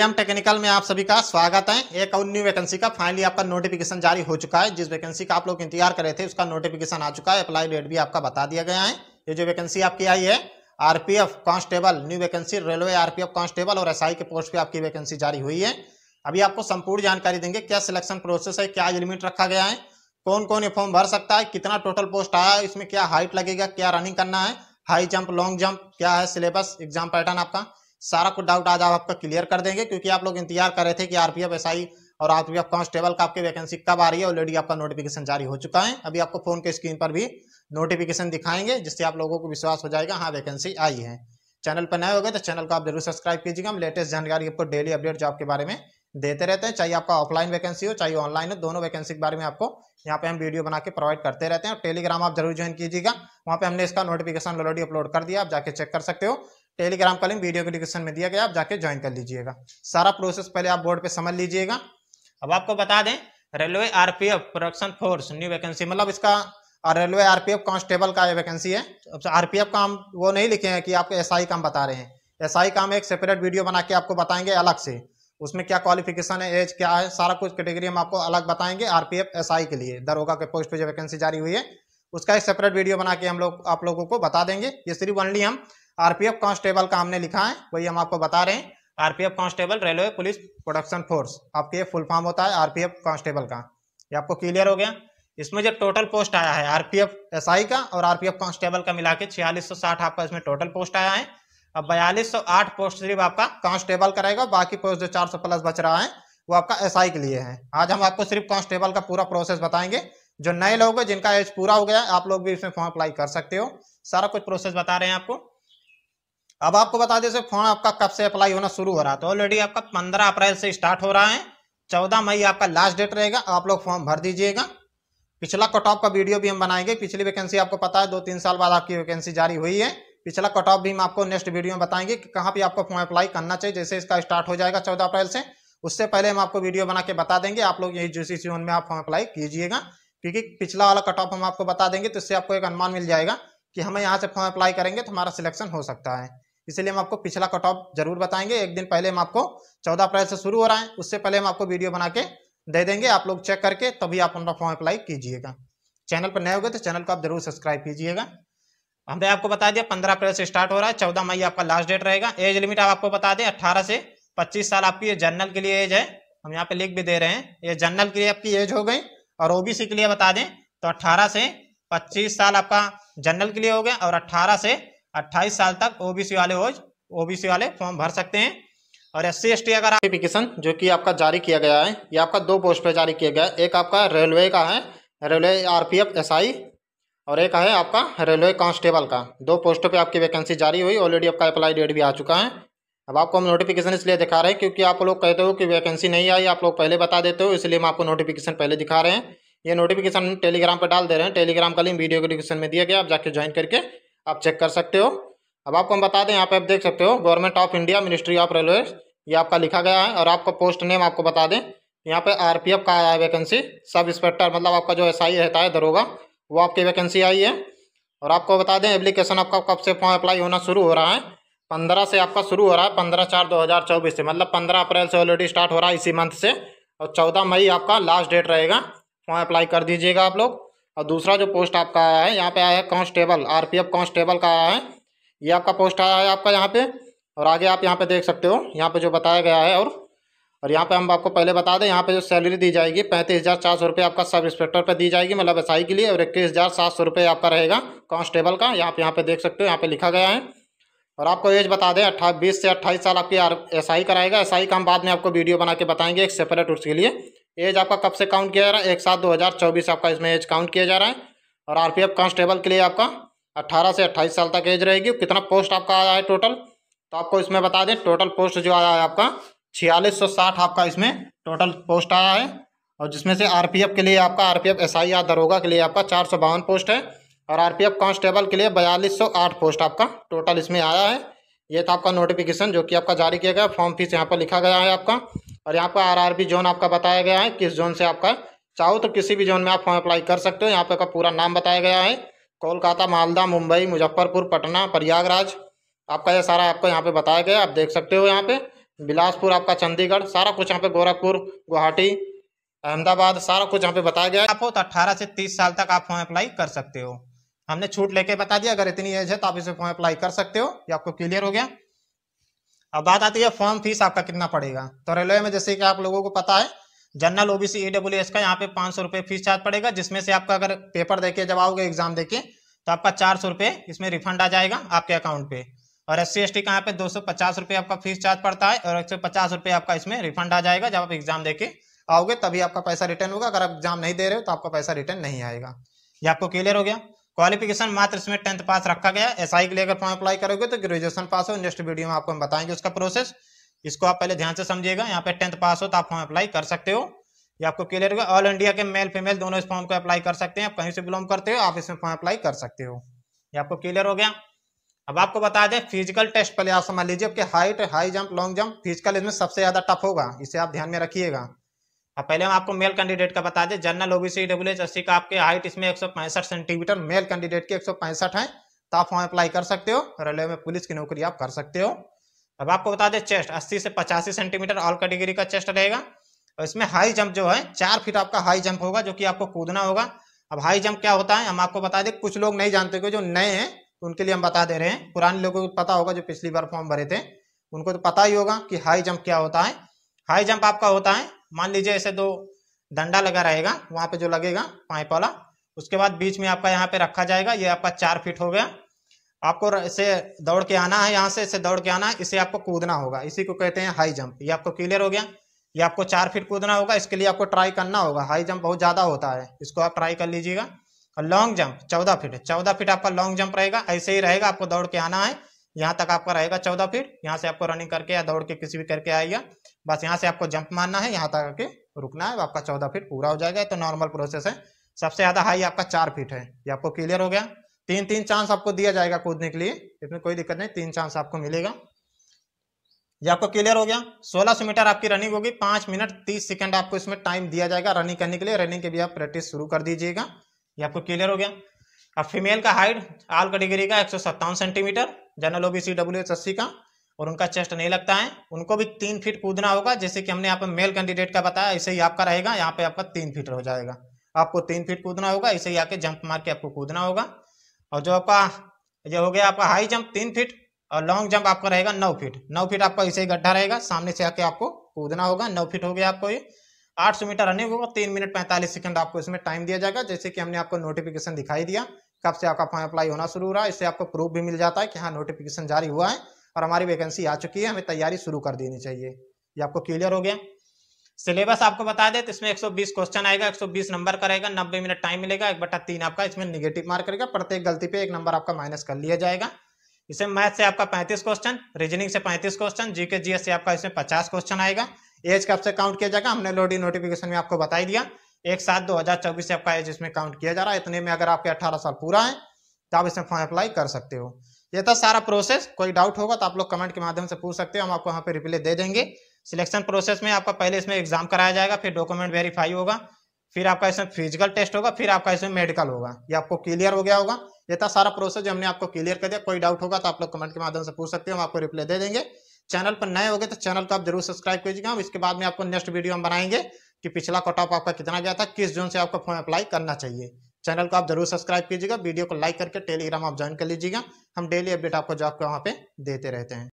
M technical में आप सभी का स्वागत है एक और न्यू वैकेंसी का फाइनली आपका नोटिफिकेशन जारी हो चुका है जिस वैकेंसी का आप लोग इंतजार कर रहे थे उसका नोटिफिकेशन आ चुका है अप्लाई डेट भी आपका बता दिया गया है ये जो वैकेंसी आपकी आई है RPF constable new vacancy railway RPF constable और एस के पोस्ट पर आपकी वैकेंसी जारी हुई है अभी आपको संपूर्ण जानकारी देंगे क्या सिलेक्शन प्रोसेस है क्या लिमिट रखा गया है कौन कौन ये फॉर्म भर सकता है कितना टोटल पोस्ट आया इसमें क्या हाइट लगेगा क्या रनिंग करना है हाई जंप लॉन्ग जंप क्या है सिलेबस एग्जाम पैटर्न आपका सारा कुछ डाउट आज आपका क्लियर कर देंगे क्योंकि आप लोग इंतजार कर रहे थे कि आरपीएफ एसआई और आरपीएफ कांस्टेबल का आपकी वैकेंसी कब आ रही है ऑलरेडी आपका नोटिफिकेशन जारी हो चुका है अभी आपको फोन के स्क्रीन पर भी नोटिफिकेशन दिखाएंगे जिससे आप लोगों को विश्वास हो जाएगा हाँ वैकेंसी आई है चैनल पर नए हो गए तो चैनल को आप जरूर सब्सक्राइब कीजिएगा हम लेटेस्ट जानकारी आपको डेली अपडेट जॉब के बारे में देते रहते हैं चाहे आपका ऑफलाइन वैकेंसी हो चाहे ऑनलाइन हो दोनों वैकेंसी के बारे में आपको यहाँ पे हम वीडियो बना के प्रोवाइड करते रहते हैं और टेलीग्राम आप जरूर ज्वाइन कीजिएगा वहाँ पे हमने इसका नोटिफिकेशन ऑलरेडी अपलोड कर दिया आप जाके चेक कर सकते हो टेलीग्राम का लिंक वीडियो के डिस्क्रिप्शन में दिया गया आप जाके ज्वाइन कर लीजिएगा सारा प्रोसेस पहले आप बोर्ड पे समझ लीजिएगा अब आपको बता दें railway RPF production force new vacancy मतलब इसका रेलवे आरपीएफ कांस्टेबल का वैकेंसी है आरपीएफ का हम वो नहीं लिखे हैं कि आपको एस SI का हम बता रहे हैं एस SI का हम एक सेपरेट वीडियो बना के आपको बताएंगे अलग से उसमें क्या क्वालिफिकेशन है एज क्या है सारा कुछ कैटेगरी हम आपको अलग बताएंगे आरपीएफ पी के लिए दरोगा के पोस्ट पे जो वैकेंसी जारी हुई है उसका एक सेपरेट वीडियो बना के हम लोग आप लोगों को बता देंगे ये सिर्फ ओनली हम आरपीएफ कांस्टेबल का हमने लिखा है वही हम आपको बता रहे हैं RPF constable railway police production force आपके ये फुल फॉर्म होता है आरपीएफ कांस्टेबल का ये आपको क्लियर हो गया इसमें जो टोटल पोस्ट आया है आरपीएफ एसआई का और आरपीएफ कांस्टेबल का मिला के छियालीस आपका इसमें टोटल पोस्ट आया है अब बयालीस पोस्ट सिर्फ आपका कांस्टेबल का रहेगा बाकी पोस्ट जो चार प्लस बच रहा है वो आपका आई के लिए है आज हम आपको सिर्फ कांस्टेबल का पूरा प्रोसेस बताएंगे जो नए लोग हैं जिनका एज पूरा हो गया आप लोग भी इसमें फॉर्म अप्लाई कर सकते हो सारा कुछ प्रोसेस बता रहे हैं आपको अब आपको बता दें फॉर्म आपका कब से अप्लाई होना शुरू हो रहा था ऑलरेडी तो आपका पंद्रह अप्रैल से स्टार्ट हो रहा है चौदह मई आपका लास्ट डेट रहेगा आप लोग फॉर्म भर दीजिएगा पिछला कट ऑफ का वीडियो भी हम बनाएंगे पिछली वैकेंसी आपको पता है दो तीन साल बाद आपकी वैकेंसी जारी हुई है पिछला कट ऑफ भी हम आपको नेक्स्ट वीडियो में बताएंगे कि कहाँ पे आपको फॉर्म अप्लाई करना चाहिए जैसे इसका स्टार्ट हो जाएगा चौदह अप्रैल से उससे पहले हम आपको वीडियो बना के बता देंगे आप लोग यही जूसी जोन में आप फॉर्म अप्लाई कीजिएगा क्योंकि पिछला वाला कट ऑफ हम आपको बता देंगे तो इससे आपको एक अनुमान मिल जाएगा कि हमें यहाँ से फॉर्म अप्लाई करेंगे तो हमारा सिलेक्शन हो सकता है इसलिए हम आपको पिछला कट ऑफ जरूर बताएंगे एक दिन पहले हम आपको चौदह अप्रैल से शुरू हो रहा है उससे पहले हम आपको वीडियो बना के दे देंगे आप लोग चेक करके तभी आप अपना फॉर्म अप्लाई कीजिएगा चैनल पर नए हो गए तो चैनल को आप जरूर सब्सक्राइब कीजिएगा हमने आपको बता दिया पंद्रह अप्रैल से स्टार्ट हो रहा है चौदह मई आपका लास्ट डेट रहेगा एज लिमिट आप आपको बता दें अट्ठारह से पच्चीस साल आपकी ये जनरल के लिए एज है हम यहाँ पे लिख भी दे रहे हैं ये जनरल के लिए आपकी एज हो गई और ओबीसी के लिए बता दें तो अट्ठारह से पच्चीस साल आपका जनरल के लिए हो गया और अट्ठारह से अट्ठाईस साल तक ओबीसी वाले हो ओबीसी वाले फॉर्म भर सकते हैं और एस सी एस टी अगर नोटिफिकेशन जो कि आपका जारी किया गया है ये आपका दो पोस्ट पर जारी किया गया है एक आपका रेलवे का है railway R P F S I और एक है आपका रेलवे कांस्टेबल का दो पोस्टों पे आपकी वैकेंसी जारी हुई ऑलरेडी आपका अप्लाई डेट भी आ चुका है अब आपको हम नोटिफिकेशन इसलिए दिखा रहे हैं क्योंकि आप लोग कहते हो कि वैकेंसी नहीं आई आप लोग पहले बता देते हो इसलिए हम आपको नोटिफिकेशन पहले दिखा रहे हैं ये नोटिफिकेशन टेलीग्राम पर डाल दे रहे हैं टेलीग्राम का लिंक वीडियो के डिस्क्रिप्शन में दिया गया आप जाके ज्वाइन करके आप चेक कर सकते हो अब आपको हम बता दें यहाँ पे आप देख सकते हो government of India ministry of railway ये आपका लिखा गया है और आपका पोस्ट नेम आपको बता दें यहाँ पे आरपीएफ का आया है वैकेंसी सब इंस्पेक्टर मतलब आपका जो एसआई रहता है दरोगा वो आपकी वैकेंसी आई है और आपको बता दें एप्लीकेशन आपका कब से फॉर्म अप्लाई होना शुरू हो रहा है पंद्रह से आपका शुरू हो रहा है पंद्रह चार दो हज़ार चौबीस से मतलब पंद्रह अप्रैल से ऑलरेडी स्टार्ट हो रहा है इसी मंथ से और चौदह मई आपका लास्ट डेट रहेगा फॉर्म अप्लाई कर दीजिएगा आप लोग और दूसरा जो पोस्ट आपका आया है यहाँ पे आया है कांस्टेबल आरपीएफ कांस्टेबल का आया है ये आपका पोस्ट आया है आपका यहाँ पे और आगे आप यहाँ पे देख सकते हो यहाँ पे जो बताया गया है और और यहाँ पे हम आपको पहले बता दें यहाँ पे जो सैलरी दी जाएगी पैंतीस हज़ार चार सौ रुपये आपका सब इंस्पेक्टर पर दी जाएगी मतलब एस के लिए और इक्कीस हज़ार सात सौ रुपये आपका रहेगा कांस्टेबल का यहाँ पे यहाँ पे देख सकते हो यहाँ पे लिखा गया है और आपको एज बता दें अट्ठा बीस से अट्ठाईस साल आपकी एस आई कराएगा एस आई का हम बाद में आपको वीडियो बना के बताएंगे एक सेपरेट उसके लिए एज आपका कब से काउंट किया जा रहा है एक सात दो हज़ार चौबीस आपका इसमें एज काउंट किया जा रहा है और आरपीएफ कांस्टेबल के लिए आपका अट्ठारह से अट्ठाईस साल तक एज रहेगी कितना पोस्ट आपका आया है टोटल तो आपको इसमें बता दें टोटल पोस्ट जो आया है आपका छियालीस सौ साठ आपका इसमें टोटल पोस्ट आया है और जिसमें से एफ के लिए आपका एस आई या दरोगा के लिए आपका चार सौ बावन पोस्ट है और एफ कांस्टेबल के लिए बयालीस सौ आठ पोस्ट आपका टोटल इसमें आया है ये था आपका नोटिफिकेशन जो कि आपका जारी किया गया फॉर्म फीस यहाँ पर लिखा गया है आपका और यहाँ पर आर जोन आपका बताया गया है किस जोन से आपका चाहो तो किसी भी जोन में आप फॉर्म अप्लाई कर सकते हो यहाँ पर का पूरा नाम बताया गया है कोलकाता मालदा मुंबई मुजफ्फरपुर पटना प्रयागराज आपका ये सारा आपको यहाँ पे बताया गया है आप देख सकते हो यहाँ पे बिलासपुर आपका चंडीगढ़ सारा कुछ यहाँ पे गोरखपुर गुवाहाटी अहमदाबाद सारा कुछ यहाँ पे बताया गया आप हो तो अट्ठारह से तीस साल तक आप फॉर्म अप्लाई कर सकते हो हमने छूट लेके बता दिया अगर इतनी एज है तो आप इसे फॉर्म अप्लाई कर सकते हो ये आपको क्लियर हो गया अब बात आती है फॉर्म फीस आपका कितना पड़ेगा तो रेलवे में जैसे कि आप लोगों को पता है जनरल ओबीसी ईडब्ल्यू एस का यहाँ पे पाँच सौ रुपये फीस चार्ज पड़ेगा जिसमें से आपका अगर पेपर देके जब आओगे एग्जाम देके तो आपका चार सौ रुपये इसमें रिफंड आ जाएगा आपके अकाउंट पे और एस सी एस टी का यहाँ पे दो सौ पचास रुपये आपका फीस चार्ज पड़ता है और एक सौ पचास रुपये आपका इसमें रिफंड आ जाएगा जब आप एग्जाम देके आओगे तभी आपका पैसा रिटर्न होगा अगर आप एग्जाम नहीं दे रहे हो तो आपका पैसा रिटर्न नहीं आएगा ये आपको क्लियर हो गया क्वालिफिकेशन मात्र इसमें टेंथ पास रखा गया एस आई के लिए अगर फॉर्म अप्लाई करोगे तो ग्रेजुएशन पास हो नेक्स्ट वीडियो में आपको हम बताएंगे उसका प्रोसेस इसको आप पहले ध्यान से समझिएगा यहाँ पे टेंथ पास हो तो आप फॉर्म अप्लाई कर सकते हो ये आपको क्लियर होगा ऑल इंडिया के मेल फीमेल दोनों इस फॉर्म को अप्लाई कर सकते हैं आप कहीं से बिलोंग करते हो आप इसमें फॉर्म अप्लाई कर सकते हो ये आपको क्लियर हो गया अब आपको बता दें फिजिकल टेस्ट पहले आप समझ लीजिए आपके height high jump long jump physical इसमें सबसे ज्यादा टफ होगा इसे आप ध्यान में रखिएगा अब पहले हम आपको मेल कैंडिडेट का बता दें general OBC W H S का आपके हाइट इसमें एक सेंटीमीटर मेल कैंडिडेट की एक है तो आप वहाँ अप्लाई कर सकते हो रेलवे में पुलिस की नौकरी आप कर सकते हो अब आपको बता दें चेस्ट अस्सी से पचासी सेंटीमीटर ऑल कैटेगरी का चेस्ट रहेगा और इसमें हाई जंप जो है चार फीट आपका हाई जंप होगा जो कि आपको कूदना होगा अब हाई जंप क्या होता है हम आपको बता दें कुछ लोग नहीं जानते जो नए हैं तो उनके लिए हम बता दे रहे हैं पुराने लोगों को पता होगा जो पिछली बार फॉर्म भरे थे उनको तो पता ही होगा कि हाई जंप क्या होता है हाई जंप आपका होता है मान लीजिए ऐसे दो डंडा लगा रहेगा वहां पे जो लगेगा पाइप वाला उसके बाद बीच में आपका यहाँ पे रखा जाएगा ये आपका चार फीट हो गया आपको इसे दौड़ के आना है यहाँ से इसे दौड़ के आना है इसे आपको कूदना होगा इसी को कहते हैं हाई जंप ये आपको क्लियर हो गया ये आपको चार फीट कूदना होगा इसके लिए आपको ट्राई करना होगा हाई जंप बहुत ज़्यादा होता है इसको आप ट्राई कर लीजिएगा और लॉन्ग जंप चौदह फीट चौदह फीट आपका लॉन्ग जंप रहेगा ऐसे ही रहेगा आपको दौड़ के आना है यहाँ तक आपका रहेगा चौदह फीट यहाँ से आपको रनिंग करके या दौड़ के किसी भी करके आएगा बस यहाँ से आपको जंप मारना है यहाँ तक आके रुकना है आपका चौदह फीट पूरा हो जाएगा तो नॉर्मल प्रोसेस है सबसे ज्यादा हाई आपका चार फीट है ये आपको क्लियर हो गया तीन तीन चांस आपको दिया जाएगा कूदने के लिए इसमें कोई दिक्कत नहीं तीन चांस आपको मिलेगा ये आपको क्लियर हो गया 1600 मीटर आपकी रनिंग होगी पांच मिनट तीस सेकंड आपको इसमें टाइम दिया जाएगा रनिंग करने के लिए रनिंग के भी आप प्रैक्टिस शुरू कर दीजिएगा ये आपको क्लियर हो गया अब फीमेल का हाइट आल कैटेगरी का एक सेंटीमीटर जनरल ओबीसी डब्ल्यू का और उनका चेस्ट नहीं लगता है उनको भी तीन फीट कूदना होगा जैसे कि हमने यहाँ पर मेल कैंडिडेट का बताया ऐसे ही आपका रहेगा यहाँ पे आपका तीन फीट हो जाएगा आपको तीन फीट कूदना होगा ऐसे ही आके जंप मार के आपको कूदना होगा और जो आपका ये हो गया आपका हाई जंप तीन फीट और लॉन्ग जंप आपका रहेगा नौ फीट नौ फीट आपका ऐसे ही गड्ढा रहेगा सामने से आके आपको कूदना होगा नौ फीट हो गया आपको ये आठ सौ मीटर रनिंग होगा तीन मिनट पैंतालीस सेकंड आपको इसमें टाइम दिया जाएगा जैसे कि हमने आपको नोटिफिकेशन दिखाई दिया कब से आपका फॉर्म अप्लाई होना शुरू हो रहा है इससे आपको प्रूफ भी मिल जाता है कि हाँ नोटिफिकेशन जारी हुआ है और हमारी वैकेंसी आ चुकी है हमें तैयारी शुरू कर देनी चाहिए ये आपको क्लियर हो गया सिलेबस आपको बता दे तो इसमें 120 क्वेश्चन आएगा 120 नंबर का रहेगा नब्बे मिनट टाइम मिलेगा एक बटा तीन आपका इसमें निगेटिव मार्क करेगा प्रत्येक गलती पे एक नंबर आपका माइनस कर लिया जाएगा इसमें मैथ से आपका 35 क्वेश्चन रीजनिंग से 35 क्वेश्चन जीके जीएस से आपका इसमें 50 क्वेश्चन आएगा एज कब से काउंट किया जाएगा हमने लोडी नोटिफिकेशन में आपको बताई दिया एक सात दो हजार चौबीस से आपका एज इसमें काउंट किया जा रहा है इतने में अगर आपके अट्ठारह साल पूरा है तो आप इसमें फॉर्म अप्लाई कर सकते हो ये था सारा प्रोसेस कोई डाउट होगा तो आप लोग कमेंट के माध्यम से पूछ सकते हो हम आपको यहाँ पे रिप्लाई दे देंगे सिलेक्शन प्रोसेस में आपका पहले इसमें एग्जाम कराया जाएगा फिर डॉक्यूमेंट वेरीफाई होगा फिर आपका इसमें फिजिकल टेस्ट होगा फिर आपका इसमें मेडिकल होगा ये आपको क्लियर हो गया होगा ये था सारा प्रोसेस जो हमने आपको क्लियर कर दिया कोई डाउट होगा तो आप लोग कमेंट के माध्यम से पूछ सकते हो हम आपको रिप्लाई दे देंगे चैनल पर नए हो गए तो चैनल को आप जरूर सब्सक्राइब कीजिएगा इसके बाद में आपको नेक्स्ट वीडियो हम बनाएंगे कि पिछला कट ऑफ आपका कितना गया था किस जोन से आपका फॉर्म अप्लाई करना चाहिए चैनल को आप जरूर सब्सक्राइब कीजिएगा वीडियो को लाइक करके टेलीग्राम आप ज्वाइन कर लीजिएगा हम डेली अपडेट आपको जॉब के वहाँ पे देते रहते हैं